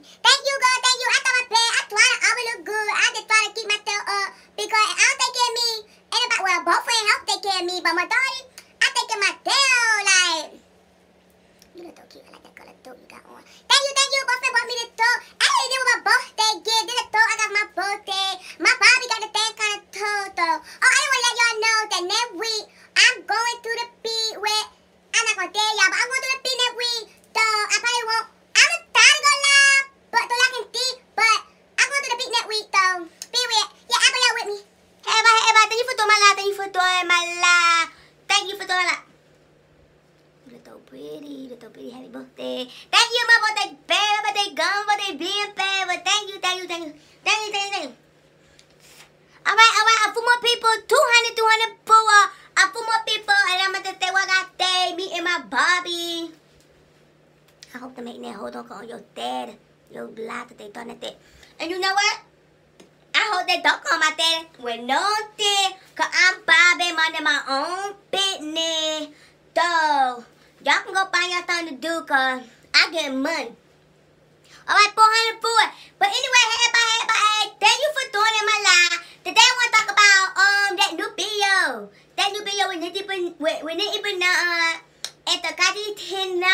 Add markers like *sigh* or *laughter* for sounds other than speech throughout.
Thank you, God. Thank you. I thought I played. I thought I always look good. I just try to keep myself up because I don't take care of me. And about, well, both boyfriend help take care of me, but my daughter, I take care of myself. Like, you look so cute. I like that color too you got on. Thank you, thank you. Both Boyfriend bought me this throat. I didn't do my birthday gift. This throat I got my birthday. My Bobby got the same kind of toe though. Oh, I want to let y'all know that next week I'm going to the beat with. I'm not going to tell y'all, but I'm Thank you, mama. They bad, but they gone, but they being bad. But thank you, thank you, thank you, thank you, thank you, thank you. All right, all right. A few more people. 200, 200 for uh, a few more people, and I'm gonna say what I say. Me and my Bobby. I hope they make that hold on call your dad. Your lie that they done it. And you know what? I hope they don't call my dad with nothing. Cause I'm Bobby minding my own business. So, y'all can go find y'all something to do cause I get money. Alright, 400 food. But anyway, hey bye, hey everybody, thank you for doing in my live. Today I want to talk about um that new video. That new video with Nitty with, with Nitty Banana uh, and Takati Tina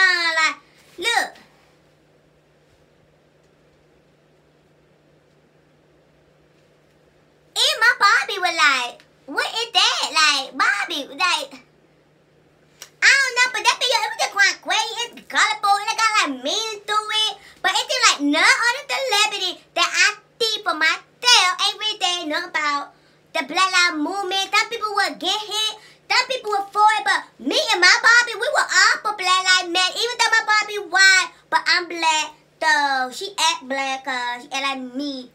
Know about the Black Lives Movement. Some people will get hit. Some people were for it, but me and my Bobby, we were all for Black Lives Matter. Even though my Bobby white, but I'm black, though. She act black, uh, she act like me.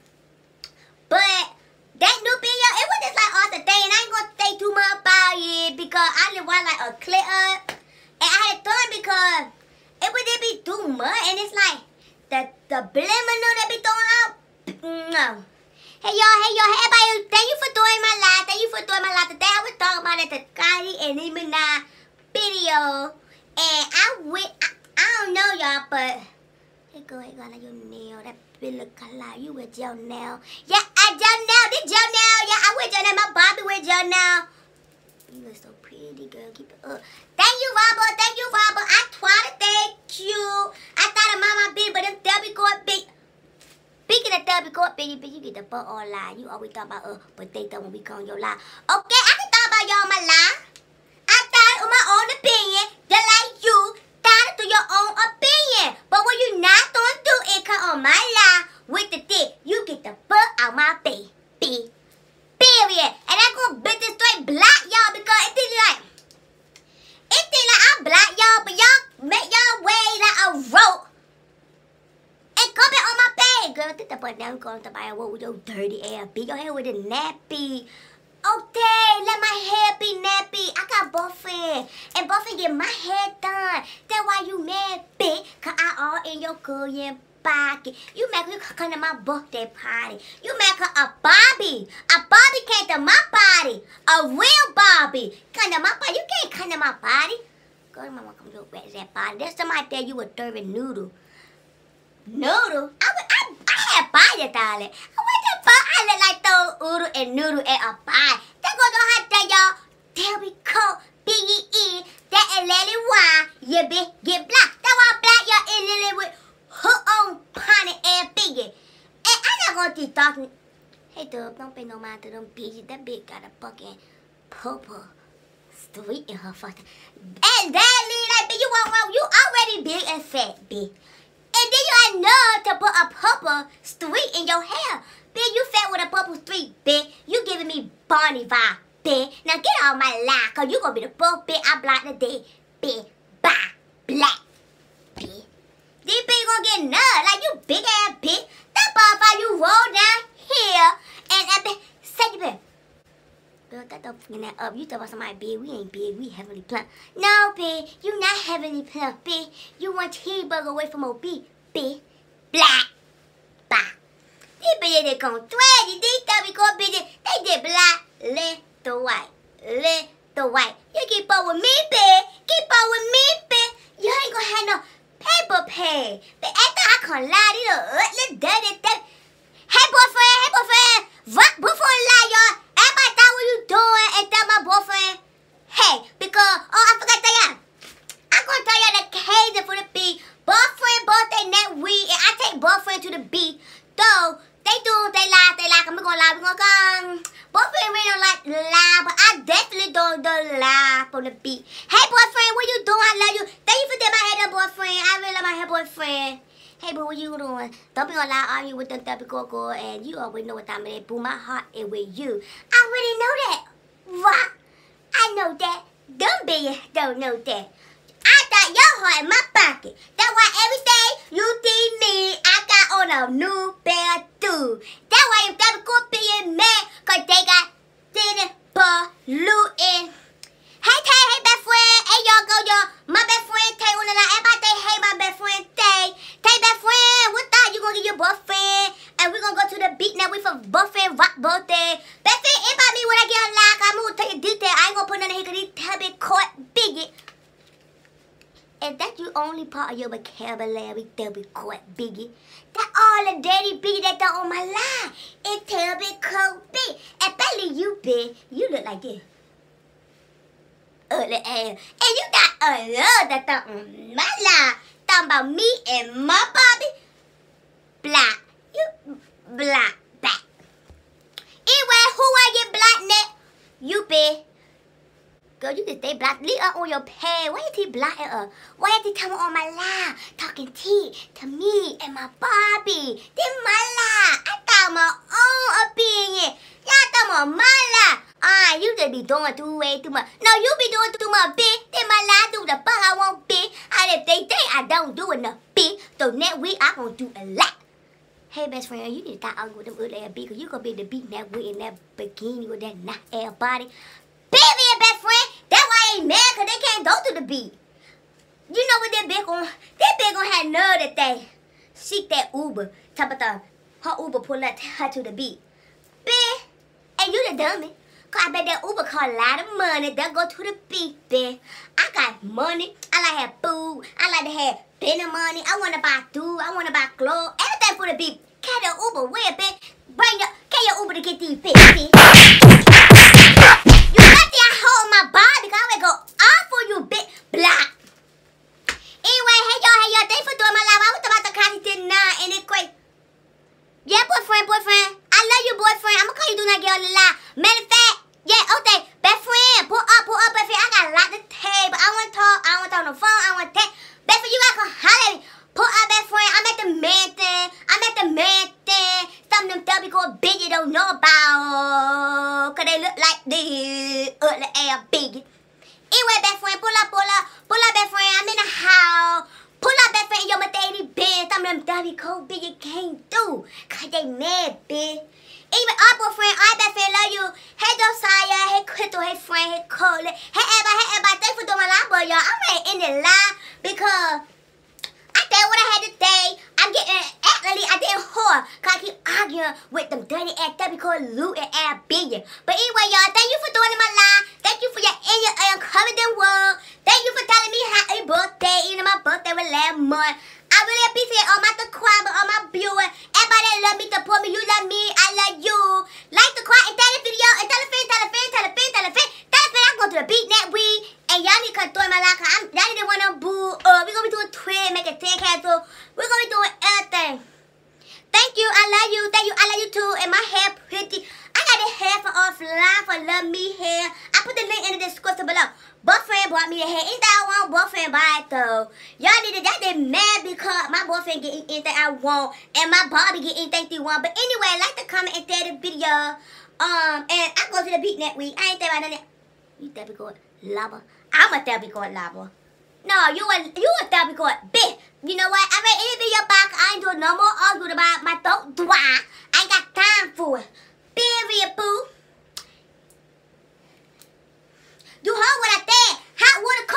But that new video, it was just like all the day, and I ain't gonna say too much about it because I didn't want like a clip up. And I had fun because it would be too much, and it's like the, the will that be throwing out, *clears throat* no. Hey y'all, hey y'all, hey everybody, thank you for doing my live, thank you for doing my live. Today I was talking about the Gotti and Imani video, and I went, I, I don't know y'all, but, hey girl, hey girl, like your nail, that bit look like you with your nail. Yeah, I your nail, this your nail, yeah, I with your nail, my Bobby with your nail. You look so pretty, girl, keep it up. Thank you, Robert, thank you, Robert. I tried to thank you. I thought of Mama B, but them Debbie going big get go up, baby, bitch, you get the butt all lie. You always talk about, uh, but they do when we come your lie. Okay, I can talk about y'all my lie. girl, get the butt down, going to buy a what with your dirty ass. Be your hair with a nappy. Okay, let my hair be nappy. I got boyfriend, and boyfriend get my hair done. That's why you mad, bitch, cause I all in your girl pocket. You make you come to my birthday party. You make her a Bobby. A Bobby came to my body. A real Bobby. Come to my body. You can't come to my body. Girl, mama, come to your party. body. There's somebody there you a dirty noodle. Noodle? I, would, I, I had pie at all. What the fuck? I look like throw oodle and noodle and a pie. That goes on hot day, y'all. Terry Cole, B-E-E, that and Lily Y. You be get black. That why black y'all in Lily with her own Pony and Biggie. And I'm not gonna be talking. Hey, Dub, don't pay no mind to them bitches. That bitch got a fucking purple sweet in her fucking. And that lead like, bitch, you you already big and fat, bitch. And then you had nerve to put a purple streak in your hair. Bitch, you fat with a purple streak, bitch. You giving me Barney vibe, bitch. Now get out my life, cause you gonna be the first bitch I block today. Bitch, bye, black, bitch. These bitch gonna get nerve like you big ass bitch. That butterfly you roll down here and at the second bitch. Build that up, fucking that up. You talk about somebody big. We ain't big. We heavenly plump. No, big. You not heavenly plump, big. You want one bug away from OB, big. Black. Bah. These bitches they gone they These dummy go bitches. They did black, left the white. Left the white. You keep up with me, big. Keep up with me, big. You ain't gonna have no paper pay. But after I can lie, these do ugly, dirty, dirty. Hey, boyfriend. Hey, boyfriend. hey boo, what you doing? Don't be online you with them thumpy coco and you already know what time it is. Boo, my heart is with you. I already know that. What? I know that. Them bees don't know that. I got your heart in my pocket. That's why every day you see me, I got on a new pair of shoes. That's why them thumpy coco being mad, cause they got thin blue. beating that with a buffet, rock birthday. That's it. It about me when I get unlocked. I'm going to tell you detail. I ain't going to put none of here because these tabby caught bigot. Is that you only part of your vocabulary, tabby caught biggie. That all the daddy bigot that on my life. It's tabby caught big. And belly you big, you look like this. Ugly ass. And you got a love that on my life. Talking about me and my Bobby black back. Anyway, who I get black next? You be. Girl, you can stay black. Leave her on your pay. Why is he blocking her? Why is he coming on my lap? Talking tea to me and my Barbie. This my lap. I got my own opinion. Y'all talking about my live. Ah, you just be doing too way too much. No, you be doing too much, bitch. Then my lap do the fuck I want, bitch. And if they think I don't do enough, bitch. So next week I gonna do a lot. Hey, best friend, you need to stop arguing with them ugly ass because you gonna be the beat that wig in that bikini with that knock ass body. Baby, best friend, that's why ain't mad because they can't go to the beat. You know what that bitch on? That bitch on had have nerve that they seek that Uber. Top of the, her Uber pull up her to the beat. Bitch, and you the dummy. Cause I bet that Uber cost a lot of money. They'll go to the beat, bitch. I got money. I like to have food. I like to have dinner money. I want to buy food. I want to buy clothes gonna be kinda over weird, bitch. Bring the, get your Uber to get these bitches. they mad, bitch. Even Apple boyfriend, I best friend love you. Hey, Josiah, hey, Crystal, hey, Frank, hey, Cole, hey, everybody, hey, everybody. Thanks for doing my live, boy, y'all. I'm ready in the live because I did what I had today. I'm getting, actually, I did hard because I keep arguing with them dirty ass that called Lou and Abby. Billion. But anyway, y'all, thank you for doing my live. Thank you for your in your uncovered the world. Thank you for telling me happy birthday. Even my birthday was last month. I really appreciate all my subscribers, all my viewers that love me, support me, you love me, I love you. Like the quiet and tell the video and tell a friend, tell a friend, tell a friend, tell a friend, tell a friend. I'm going to the beat next we. And y'all need to cut through my locker. I'm, y'all need to want to boo. Uh, we're going to be doing twin, make a ten castle. We're going to be doing everything. Thank you, I love you. Thank you, I love you too. And my hair pretty. I got this hair for offline for love me hair. I put the link in the description below. Boyfriend bought me a hair. Anything I want, boyfriend buy it though. Y'all need to, that did mad my boyfriend getting anything I want, and my Bobby getting anything they want. But anyway, like the comment and share the video. Um, and I go to the beat next week. I ain't think about nothing. You therapy court lava. I'm a therapy court lava. No, you a you a therapy court bitch. You know what? I made any video back. I ain't doing no more arguing about my throat dry. I ain't got time for it. Period, boo. You heard what I said. Hot water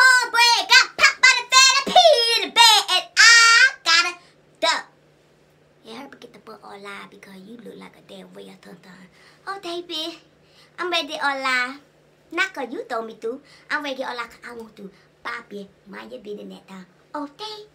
or lie because you look like a dead whale, Tung Tung. Oh, baby, I'm ready or lie. Not cause you told me to. I'm ready or lie cause I want to. baby. mind your business that time. Okay.